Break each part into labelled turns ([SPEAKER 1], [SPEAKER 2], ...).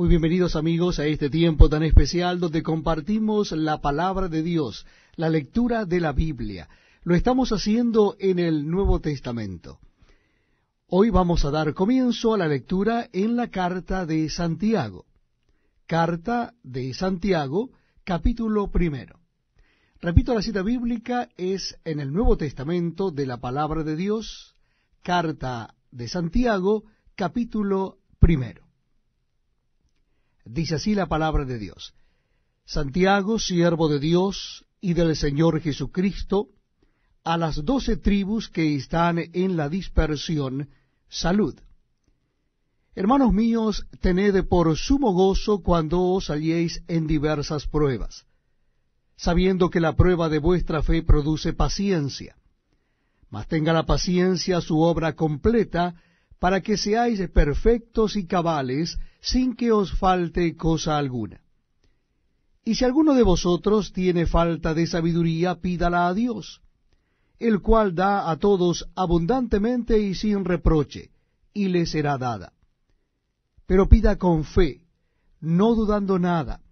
[SPEAKER 1] Muy bienvenidos amigos a este tiempo tan especial donde compartimos la palabra de Dios, la lectura de la Biblia. Lo estamos haciendo en el Nuevo Testamento. Hoy vamos a dar comienzo a la lectura en la carta de Santiago. Carta de Santiago, capítulo primero. Repito, la cita bíblica es en el Nuevo Testamento de la palabra de Dios, carta de Santiago, capítulo primero. Dice así la palabra de Dios. Santiago, siervo de Dios y del Señor Jesucristo, a las doce tribus que están en la dispersión, salud. Hermanos míos, tened por sumo gozo cuando os halléis en diversas pruebas, sabiendo que la prueba de vuestra fe produce paciencia. Mas tenga la paciencia su obra completa, para que seáis perfectos y cabales, sin que os falte cosa alguna. Y si alguno de vosotros tiene falta de sabiduría, pídala a Dios, el cual da a todos abundantemente y sin reproche, y le será dada. Pero pida con fe, no dudando nada,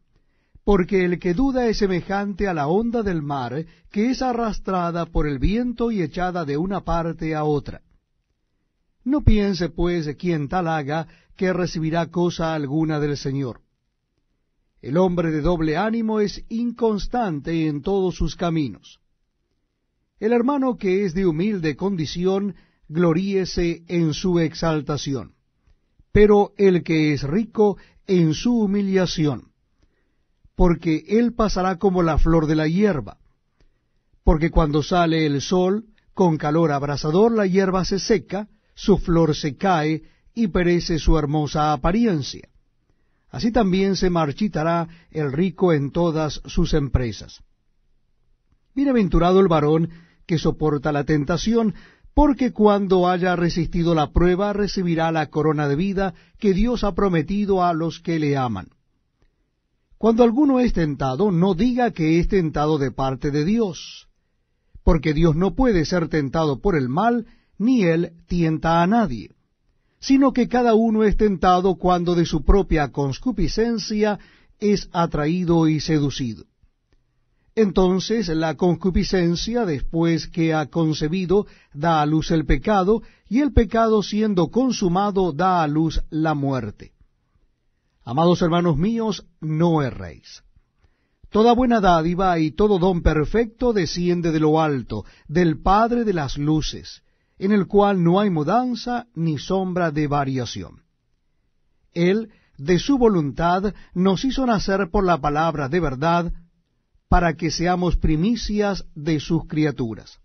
[SPEAKER 1] porque el que duda es semejante a la onda del mar, que es arrastrada por el viento y echada de una parte a otra. No piense, pues, quien tal haga, que recibirá cosa alguna del Señor. El hombre de doble ánimo es inconstante en todos sus caminos. El hermano que es de humilde condición, gloríese en su exaltación, pero el que es rico en su humillación, porque él pasará como la flor de la hierba, porque cuando sale el sol, con calor abrasador la hierba se seca, su flor se cae y perece su hermosa apariencia. Así también se marchitará el rico en todas sus empresas. Bienaventurado el varón que soporta la tentación, porque cuando haya resistido la prueba recibirá la corona de vida que Dios ha prometido a los que le aman. Cuando alguno es tentado, no diga que es tentado de parte de Dios, porque Dios no puede ser tentado por el mal, ni él tienta a nadie, sino que cada uno es tentado cuando de su propia concupiscencia es atraído y seducido. Entonces la concupiscencia, después que ha concebido, da a luz el pecado, y el pecado siendo consumado, da a luz la muerte. Amados hermanos míos, no erréis. Toda buena dádiva y todo don perfecto desciende de lo alto, del Padre de las Luces, en el cual no hay mudanza ni sombra de variación. Él, de su voluntad, nos hizo nacer por la palabra de verdad, para que seamos primicias de sus criaturas.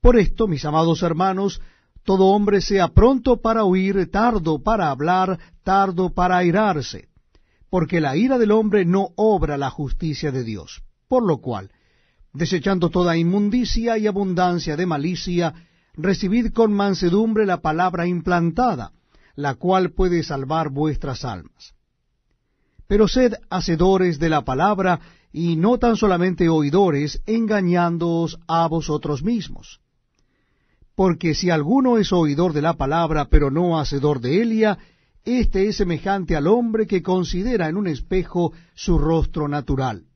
[SPEAKER 1] Por esto, mis amados hermanos, todo hombre sea pronto para oír, tardo para hablar, tardo para airarse, porque la ira del hombre no obra la justicia de Dios. Por lo cual, desechando toda inmundicia y abundancia de malicia, recibid con mansedumbre la palabra implantada, la cual puede salvar vuestras almas. Pero sed hacedores de la palabra y no tan solamente oidores, engañándoos a vosotros mismos. Porque si alguno es oidor de la palabra, pero no hacedor de Elia, éste es semejante al hombre que considera en un espejo su rostro natural.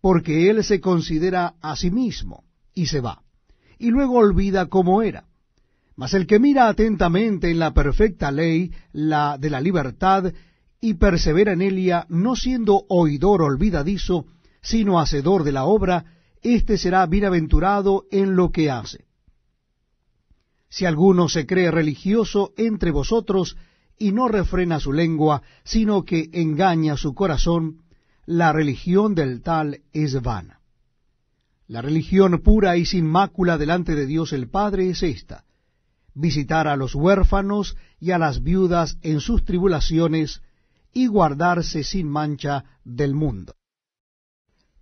[SPEAKER 1] Porque él se considera a sí mismo y se va y luego olvida cómo era. Mas el que mira atentamente en la perfecta ley, la de la libertad, y persevera en ella, no siendo oidor olvidadizo, sino hacedor de la obra, éste será bienaventurado en lo que hace. Si alguno se cree religioso entre vosotros y no refrena su lengua, sino que engaña su corazón, la religión del tal es vana. La religión pura y sin mácula delante de Dios el Padre es esta, visitar a los huérfanos y a las viudas en sus tribulaciones y guardarse sin mancha del mundo.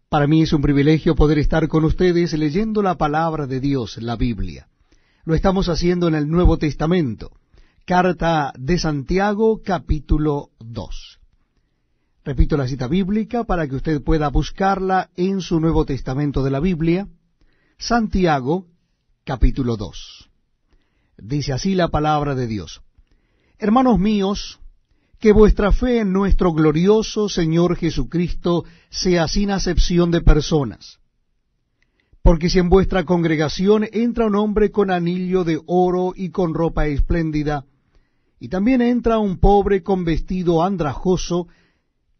[SPEAKER 1] Para mí es un privilegio poder estar con ustedes leyendo la palabra de Dios, la Biblia. Lo estamos haciendo en el Nuevo Testamento, carta de Santiago capítulo 2. Repito la cita bíblica para que usted pueda buscarla en su Nuevo Testamento de la Biblia, Santiago capítulo 2. Dice así la palabra de Dios. Hermanos míos, que vuestra fe en nuestro glorioso Señor Jesucristo sea sin acepción de personas. Porque si en vuestra congregación entra un hombre con anillo de oro y con ropa espléndida, y también entra un pobre con vestido andrajoso,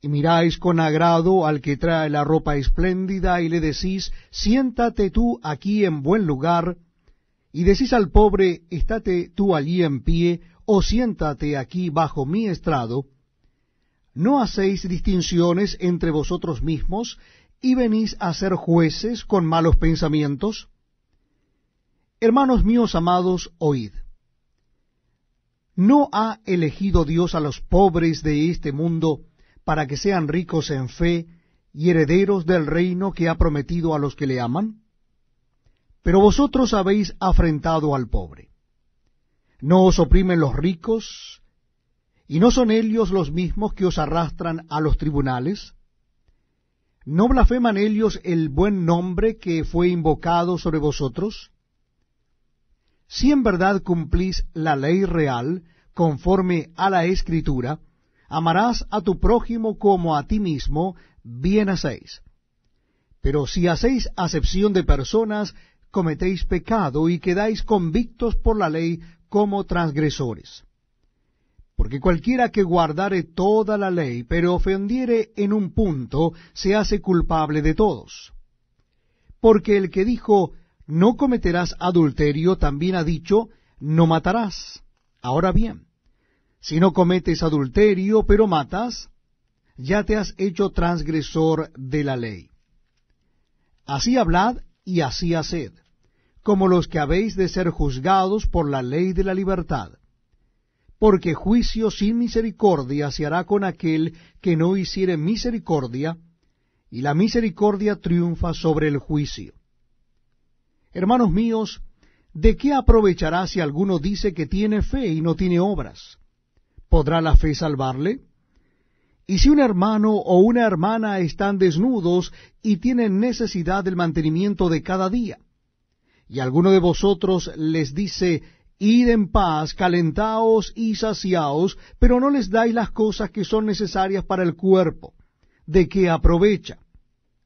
[SPEAKER 1] y miráis con agrado al que trae la ropa espléndida y le decís, siéntate tú aquí en buen lugar, y decís al pobre, estate tú allí en pie, o siéntate aquí bajo mi estrado, no hacéis distinciones entre vosotros mismos, y venís a ser jueces con malos pensamientos. Hermanos míos amados, oíd. ¿No ha elegido Dios a los pobres de este mundo, para que sean ricos en fe y herederos del reino que ha prometido a los que le aman? Pero vosotros habéis afrentado al pobre. No os oprimen los ricos, y no son ellos los mismos que os arrastran a los tribunales. ¿No blasfeman ellos el buen nombre que fue invocado sobre vosotros? Si en verdad cumplís la ley real conforme a la escritura, amarás a tu prójimo como a ti mismo, bien hacéis. Pero si hacéis acepción de personas, cometéis pecado y quedáis convictos por la ley como transgresores. Porque cualquiera que guardare toda la ley, pero ofendiere en un punto, se hace culpable de todos. Porque el que dijo, no cometerás adulterio, también ha dicho, no matarás. Ahora bien, si no cometes adulterio, pero matas, ya te has hecho transgresor de la ley. Así hablad y así haced, como los que habéis de ser juzgados por la ley de la libertad. Porque juicio sin misericordia se hará con aquel que no hiciere misericordia, y la misericordia triunfa sobre el juicio. Hermanos míos, ¿de qué aprovechará si alguno dice que tiene fe y no tiene obras? ¿podrá la fe salvarle? Y si un hermano o una hermana están desnudos y tienen necesidad del mantenimiento de cada día, y alguno de vosotros les dice, Id en paz, calentaos y saciaos, pero no les dais las cosas que son necesarias para el cuerpo, de que aprovecha.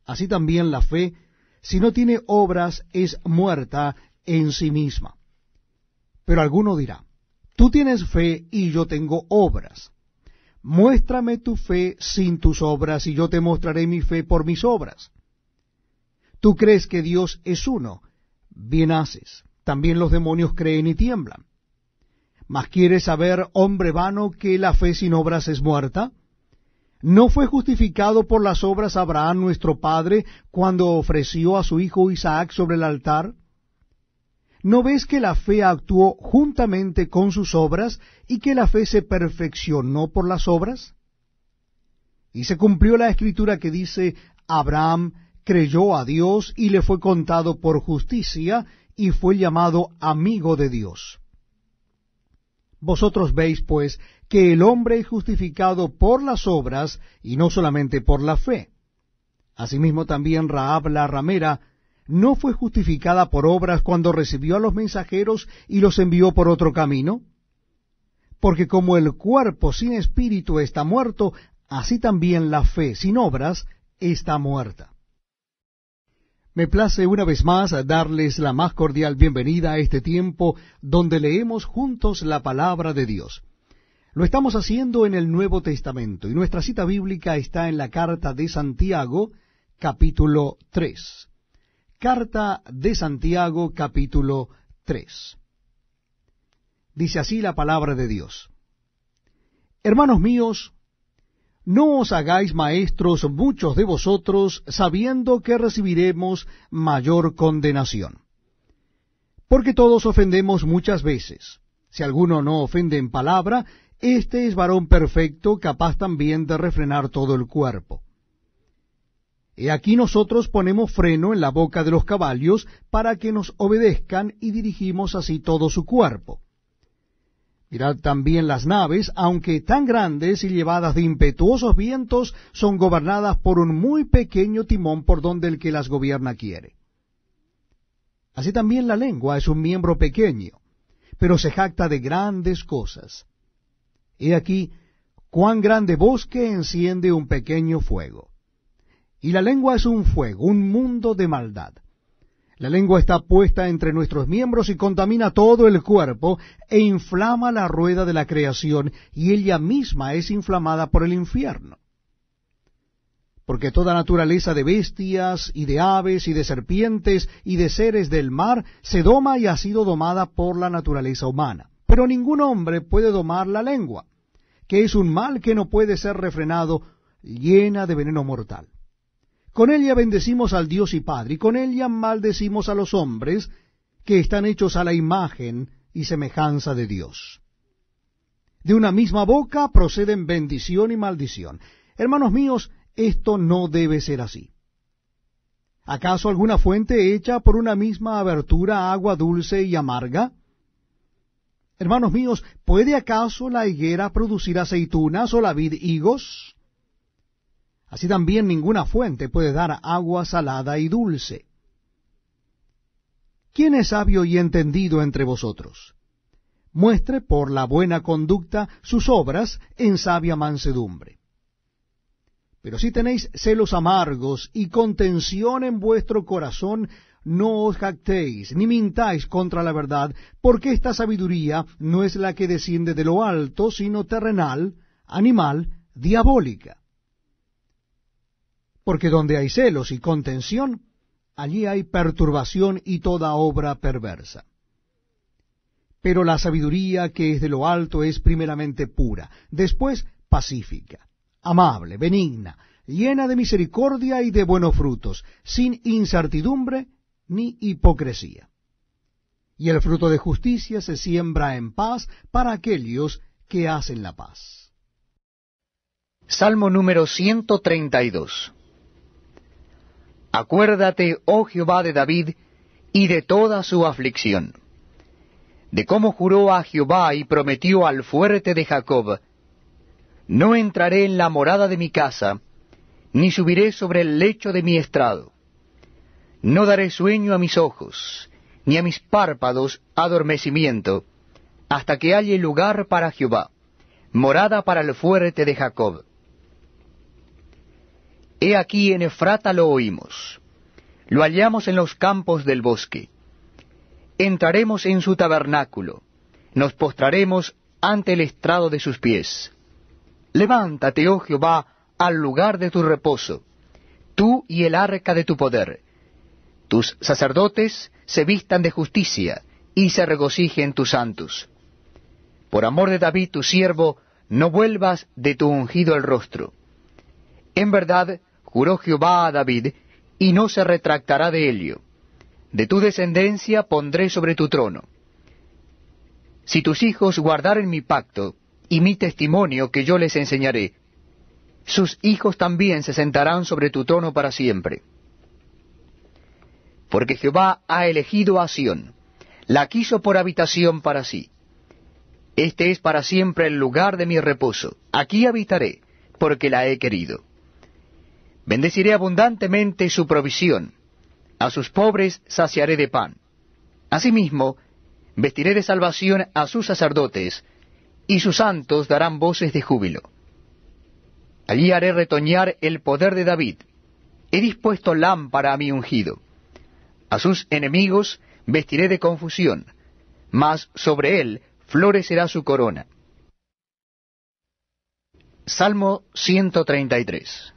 [SPEAKER 1] Así también la fe, si no tiene obras, es muerta en sí misma. Pero alguno dirá, Tú tienes fe y yo tengo obras. Muéstrame tu fe sin tus obras y yo te mostraré mi fe por mis obras. Tú crees que Dios es uno. Bien haces. También los demonios creen y tiemblan. Mas quieres saber, hombre vano, que la fe sin obras es muerta. ¿No fue justificado por las obras Abraham nuestro padre cuando ofreció a su hijo Isaac sobre el altar? ¿No ves que la fe actuó juntamente con sus obras y que la fe se perfeccionó por las obras? Y se cumplió la escritura que dice, Abraham creyó a Dios y le fue contado por justicia y fue llamado amigo de Dios. Vosotros veis, pues, que el hombre es justificado por las obras y no solamente por la fe. Asimismo también Rahab la ramera, no fue justificada por obras cuando recibió a los mensajeros y los envió por otro camino? Porque como el cuerpo sin espíritu está muerto, así también la fe sin obras está muerta. Me place una vez más darles la más cordial bienvenida a este tiempo donde leemos juntos la palabra de Dios. Lo estamos haciendo en el Nuevo Testamento y nuestra cita bíblica está en la carta de Santiago, capítulo 3. Carta de Santiago capítulo 3. Dice así la palabra de Dios. Hermanos míos, no os hagáis maestros muchos de vosotros sabiendo que recibiremos mayor condenación. Porque todos ofendemos muchas veces. Si alguno no ofende en palabra, este es varón perfecto, capaz también de refrenar todo el cuerpo. He aquí nosotros ponemos freno en la boca de los caballos para que nos obedezcan y dirigimos así todo su cuerpo. Mirad también las naves, aunque tan grandes y llevadas de impetuosos vientos, son gobernadas por un muy pequeño timón por donde el que las gobierna quiere. Así también la lengua es un miembro pequeño, pero se jacta de grandes cosas. He aquí cuán grande bosque enciende un pequeño fuego. Y la lengua es un fuego, un mundo de maldad. La lengua está puesta entre nuestros miembros y contamina todo el cuerpo e inflama la rueda de la creación y ella misma es inflamada por el infierno. Porque toda naturaleza de bestias y de aves y de serpientes y de seres del mar se doma y ha sido domada por la naturaleza humana. Pero ningún hombre puede domar la lengua, que es un mal que no puede ser refrenado, llena de veneno mortal. Con ella bendecimos al Dios y Padre, y con ella maldecimos a los hombres que están hechos a la imagen y semejanza de Dios. De una misma boca proceden bendición y maldición. Hermanos míos, esto no debe ser así. ¿Acaso alguna fuente hecha por una misma abertura agua dulce y amarga? Hermanos míos, ¿puede acaso la higuera producir aceitunas o la vid higos? Así también ninguna fuente puede dar agua salada y dulce. ¿Quién es sabio y entendido entre vosotros? Muestre por la buena conducta sus obras en sabia mansedumbre. Pero si tenéis celos amargos y contención en vuestro corazón, no os jactéis, ni mintáis contra la verdad, porque esta sabiduría no es la que desciende de lo alto, sino terrenal, animal, diabólica. Porque donde hay celos y contención, allí hay perturbación y toda obra perversa. Pero la sabiduría que es de lo alto es primeramente pura, después pacífica, amable, benigna, llena de misericordia y de buenos frutos, sin incertidumbre ni hipocresía. Y el fruto de justicia se siembra en paz
[SPEAKER 2] para aquellos que hacen la paz. Salmo número 132 Acuérdate, oh Jehová, de David y de toda su aflicción, de cómo juró a Jehová y prometió al fuerte de Jacob, No entraré en la morada de mi casa, ni subiré sobre el lecho de mi estrado. No daré sueño a mis ojos, ni a mis párpados adormecimiento, hasta que halle lugar para Jehová, morada para el fuerte de Jacob. He aquí en Efrata lo oímos. Lo hallamos en los campos del bosque. Entraremos en su tabernáculo. Nos postraremos ante el estrado de sus pies. Levántate, oh Jehová, al lugar de tu reposo, tú y el arca de tu poder. Tus sacerdotes se vistan de justicia y se regocijen tus santos. Por amor de David tu siervo, no vuelvas de tu ungido el rostro. En verdad, juró Jehová a David, y no se retractará de ello. De tu descendencia pondré sobre tu trono. Si tus hijos guardaren mi pacto y mi testimonio que yo les enseñaré, sus hijos también se sentarán sobre tu trono para siempre. Porque Jehová ha elegido a Sión, la quiso por habitación para sí. Este es para siempre el lugar de mi reposo, aquí habitaré, porque la he querido. Bendeciré abundantemente su provisión, a sus pobres saciaré de pan. Asimismo, vestiré de salvación a sus sacerdotes, y sus santos darán voces de júbilo. Allí haré retoñar el poder de David. He dispuesto lámpara a mi ungido. A sus enemigos vestiré de confusión, mas sobre él florecerá su corona. Salmo 133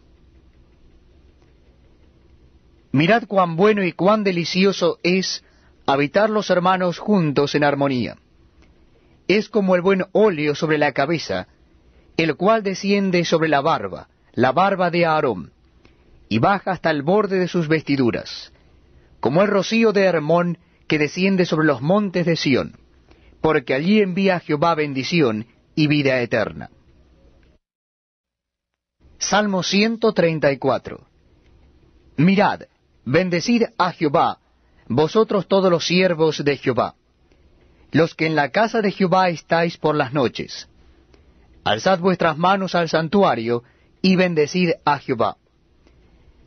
[SPEAKER 2] Mirad cuán bueno y cuán delicioso es habitar los hermanos juntos en armonía. Es como el buen óleo sobre la cabeza, el cual desciende sobre la barba, la barba de Aarón, y baja hasta el borde de sus vestiduras, como el rocío de Hermón que desciende sobre los montes de Sión, porque allí envía Jehová bendición y vida eterna. Salmo 134 Mirad, Bendecid a Jehová, vosotros todos los siervos de Jehová, los que en la casa de Jehová estáis por las noches. Alzad vuestras manos al santuario y bendecid a Jehová.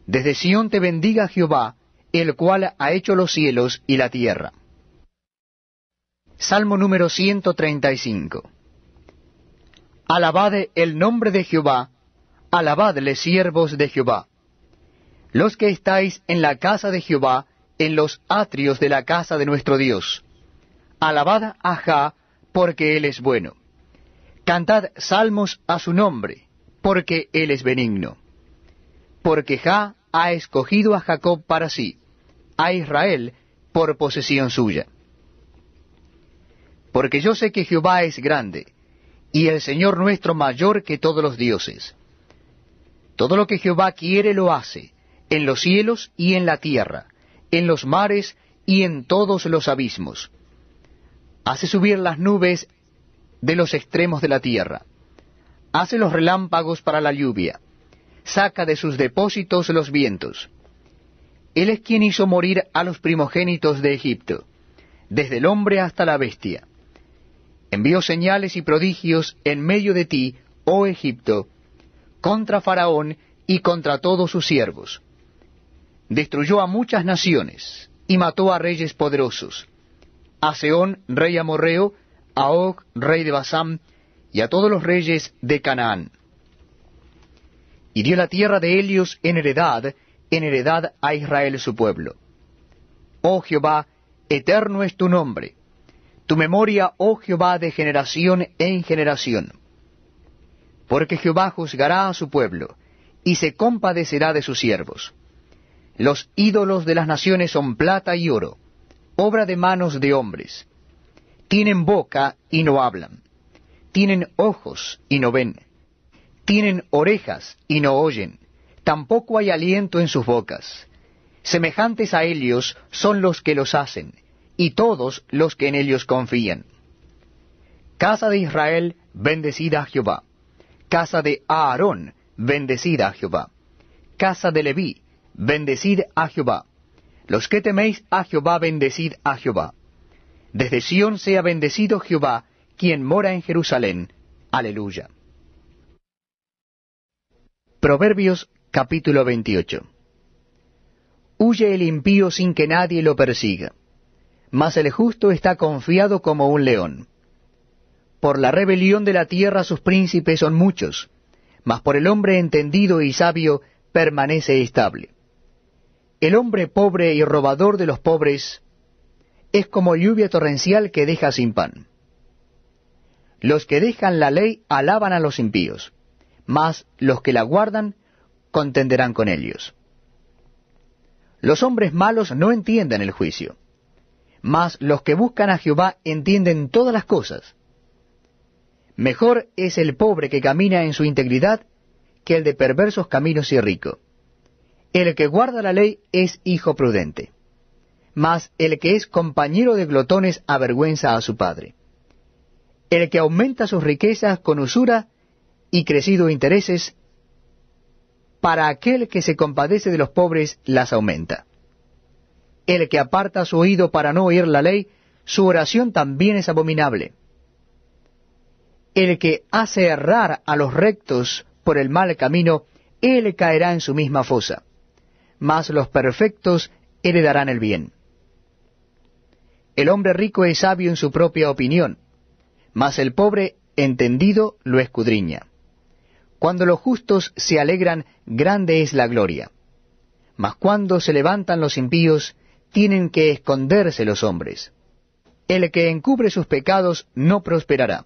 [SPEAKER 2] Desde Sión te bendiga Jehová, el cual ha hecho los cielos y la tierra. Salmo número 135. Alabad el nombre de Jehová, alabadle siervos de Jehová los que estáis en la casa de Jehová, en los atrios de la casa de nuestro Dios. Alabad a Jah, porque Él es bueno. Cantad salmos a su nombre, porque Él es benigno. Porque Jah ha escogido a Jacob para sí, a Israel por posesión suya. Porque yo sé que Jehová es grande, y el Señor nuestro mayor que todos los dioses. Todo lo que Jehová quiere lo hace, en los cielos y en la tierra, en los mares y en todos los abismos. Hace subir las nubes de los extremos de la tierra. Hace los relámpagos para la lluvia. Saca de sus depósitos los vientos. Él es quien hizo morir a los primogénitos de Egipto, desde el hombre hasta la bestia. Envió señales y prodigios en medio de ti, oh Egipto, contra Faraón y contra todos sus siervos destruyó a muchas naciones, y mató a reyes poderosos, a Seón, rey amorreo, a Og, rey de Basán, y a todos los reyes de Canaán. Y dio la tierra de Helios en heredad, en heredad a Israel su pueblo. Oh Jehová, eterno es tu nombre, tu memoria, oh Jehová, de generación en generación. Porque Jehová juzgará a su pueblo, y se compadecerá de sus siervos. Los ídolos de las naciones son plata y oro, obra de manos de hombres. Tienen boca y no hablan. Tienen ojos y no ven. Tienen orejas y no oyen. Tampoco hay aliento en sus bocas. Semejantes a ellos son los que los hacen, y todos los que en ellos confían. Casa de Israel, bendecida a Jehová. Casa de Aarón, bendecida a Jehová. Casa de Leví, Bendecid a Jehová. Los que teméis a Jehová, bendecid a Jehová. Desde Sión sea bendecido Jehová, quien mora en Jerusalén. Aleluya. Proverbios capítulo 28. Huye el impío sin que nadie lo persiga, mas el justo está confiado como un león. Por la rebelión de la tierra sus príncipes son muchos, mas por el hombre entendido y sabio permanece estable. El hombre pobre y robador de los pobres es como lluvia torrencial que deja sin pan. Los que dejan la ley alaban a los impíos, mas los que la guardan contenderán con ellos. Los hombres malos no entienden el juicio, mas los que buscan a Jehová entienden todas las cosas. Mejor es el pobre que camina en su integridad que el de perversos caminos y rico. El que guarda la ley es hijo prudente, mas el que es compañero de glotones avergüenza a su padre. El que aumenta sus riquezas con usura y crecido intereses, para aquel que se compadece de los pobres las aumenta. El que aparta su oído para no oír la ley, su oración también es abominable. El que hace errar a los rectos por el mal camino, él caerá en su misma fosa mas los perfectos heredarán el bien. El hombre rico es sabio en su propia opinión, mas el pobre entendido lo escudriña. Cuando los justos se alegran, grande es la gloria. Mas cuando se levantan los impíos, tienen que esconderse los hombres. El que encubre sus pecados no prosperará,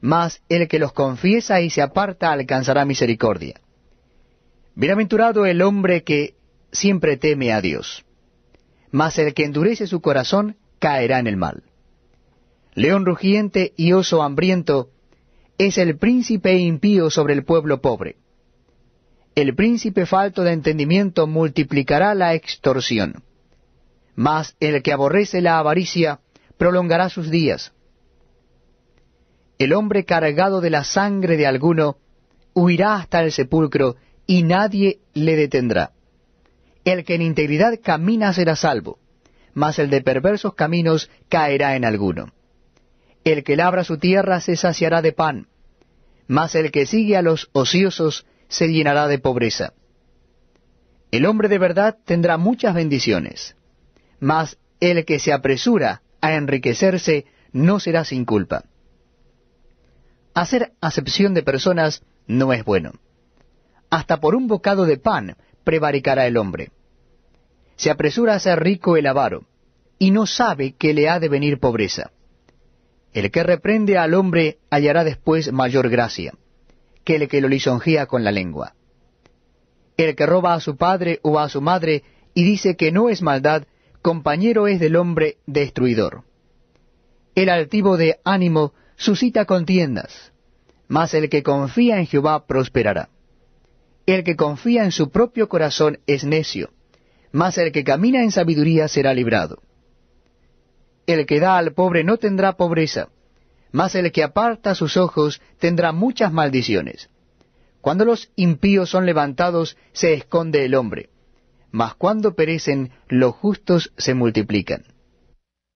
[SPEAKER 2] mas el que los confiesa y se aparta alcanzará misericordia. Bienaventurado el hombre que siempre teme a Dios, mas el que endurece su corazón caerá en el mal. León rugiente y oso hambriento es el príncipe impío sobre el pueblo pobre. El príncipe falto de entendimiento multiplicará la extorsión, mas el que aborrece la avaricia prolongará sus días. El hombre cargado de la sangre de alguno huirá hasta el sepulcro y nadie le detendrá. El que en integridad camina será salvo, mas el de perversos caminos caerá en alguno. El que labra su tierra se saciará de pan, mas el que sigue a los ociosos se llenará de pobreza. El hombre de verdad tendrá muchas bendiciones, mas el que se apresura a enriquecerse no será sin culpa. Hacer acepción de personas no es bueno. Hasta por un bocado de pan prevaricará el hombre. Se apresura a ser rico el avaro, y no sabe que le ha de venir pobreza. El que reprende al hombre hallará después mayor gracia, que el que lo lisonjea con la lengua. El que roba a su padre o a su madre y dice que no es maldad, compañero es del hombre destruidor. El altivo de ánimo suscita contiendas, mas el que confía en Jehová prosperará. El que confía en su propio corazón es necio, mas el que camina en sabiduría será librado. El que da al pobre no tendrá pobreza, mas el que aparta sus ojos tendrá muchas maldiciones. Cuando los impíos son levantados, se esconde el hombre, mas cuando perecen, los justos se multiplican.